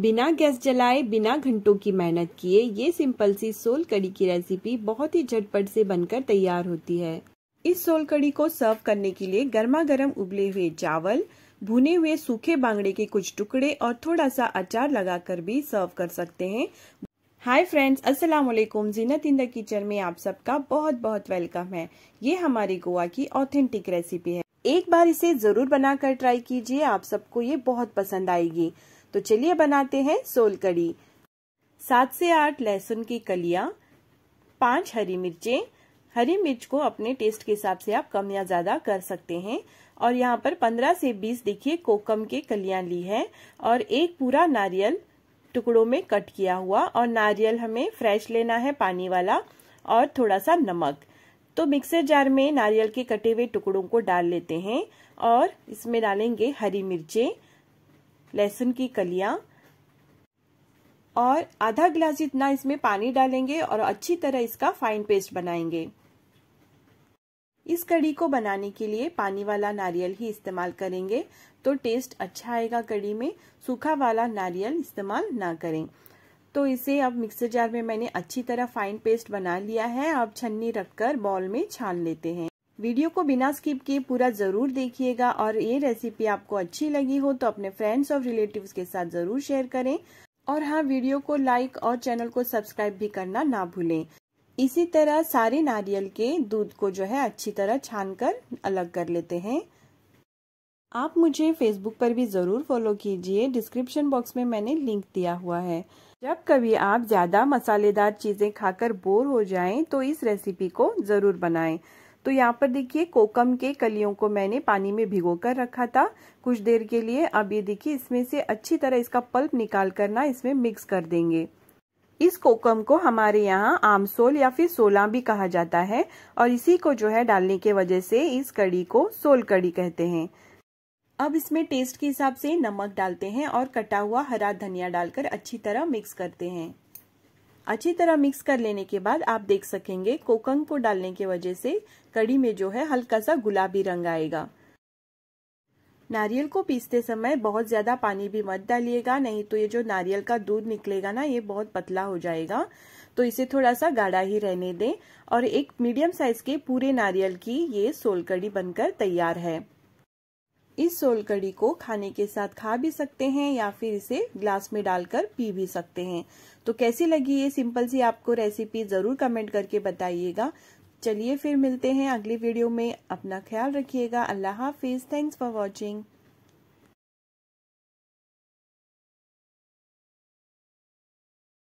बिना गैस जलाए बिना घंटों की मेहनत किए ये सिंपल सी सोल कड़ी की रेसिपी बहुत ही झटपट से बनकर तैयार होती है इस सोल कड़ी को सर्व करने के लिए गर्मा गर्म उबले हुए चावल भुने हुए सूखे बांगड़े के कुछ टुकड़े और थोड़ा सा अचार लगाकर भी सर्व कर सकते हैं हाय फ्रेंड्स अस्सलाम वालेकुम जीनत इंदर किचन में आप सबका बहुत बहुत वेलकम है ये हमारी गोवा की ऑथेंटिक रेसिपी है एक बार इसे ज़रूर बनाकर ट्राई कीजिए आप सबको ये बहुत पसंद आएगी तो चलिए बनाते हैं सोल कड़ी सात से आठ लहसुन की कलिया पांच हरी मिर्चें हरी मिर्च को अपने टेस्ट के हिसाब से आप कम या ज़्यादा कर सकते हैं और यहाँ पर पंद्रह से बीस देखिए कोकम के कलिया ली है और एक पूरा नारियल टुकड़ों में कट किया हुआ और नारियल हमें फ्रेश लेना है पानी वाला और थोड़ा सा नमक तो मिक्सर जार में नारियल के कटे हुए टुकड़ों को डाल लेते हैं और इसमें डालेंगे हरी मिर्चें लहसुन की कलिया और आधा गिलास जितना इसमें पानी डालेंगे और अच्छी तरह इसका फाइन पेस्ट बनाएंगे इस कड़ी को बनाने के लिए पानी वाला नारियल ही इस्तेमाल करेंगे तो टेस्ट अच्छा आएगा कड़ी में सूखा वाला नारियल इस्तेमाल ना करें तो इसे अब मिक्सर जार में मैंने अच्छी तरह फाइन पेस्ट बना लिया है अब छन्नी रखकर बॉल में छान लेते हैं वीडियो को बिना स्किप किए पूरा जरूर देखिएगा और ये रेसिपी आपको अच्छी लगी हो तो अपने फ्रेंड्स और रिलेटिव के साथ जरूर शेयर करें और हाँ वीडियो को लाइक और चैनल को सब्सक्राइब भी करना ना भूलें इसी तरह सारे नारियल के दूध को जो है अच्छी तरह छान कर अलग कर लेते हैं आप मुझे फेसबुक पर भी ज़रूर फॉलो कीजिए डिस्क्रिप्शन बॉक्स में मैंने लिंक दिया हुआ है जब कभी आप ज़्यादा मसालेदार चीज़ें खाकर बोर हो जाएं तो इस रेसिपी को ज़रूर बनाएं तो यहाँ पर देखिए कोकम के कलियों को मैंने पानी में भिगो कर रखा था कुछ देर के लिए अब ये देखिए इसमें से अच्छी तरह इसका पल्प निकाल कर ना इसमें मिक्स कर देंगे इस कोकम को हमारे यहाँ आमसोल या फिर सोला भी कहा जाता है और इसी को जो है डालने के वजह से इस कड़ी को सोल कड़ी कहते हैं अब इसमें टेस्ट के हिसाब से नमक डालते हैं और कटा हुआ हरा धनिया डालकर अच्छी तरह मिक्स करते हैं अच्छी तरह मिक्स कर लेने के बाद आप देख सकेंगे कोकंग को डालने की वजह से कड़ी में जो है हल्का सा गुलाबी रंग आएगा नारियल को पीसते समय बहुत ज़्यादा पानी भी मत डालिएगा नहीं तो ये जो नारियल का दूध निकलेगा ना ये बहुत पतला हो जाएगा तो इसे थोड़ा सा गाढ़ा ही रहने दें और एक मीडियम साइज के पूरे नारियल की ये सोल कड़ी बनकर तैयार है इस सोल कड़ी को खाने के साथ खा भी सकते हैं या फिर इसे ग्लास में डालकर पी भी सकते हैं तो कैसी लगी ये सिंपल सी आपको रेसिपी ज़रूर कमेंट करके बताइएगा चलिए फिर मिलते हैं अगली वीडियो में अपना ख्याल रखिएगा अल्लाह हाफिज़ थैंक्स फॉर वॉचिंग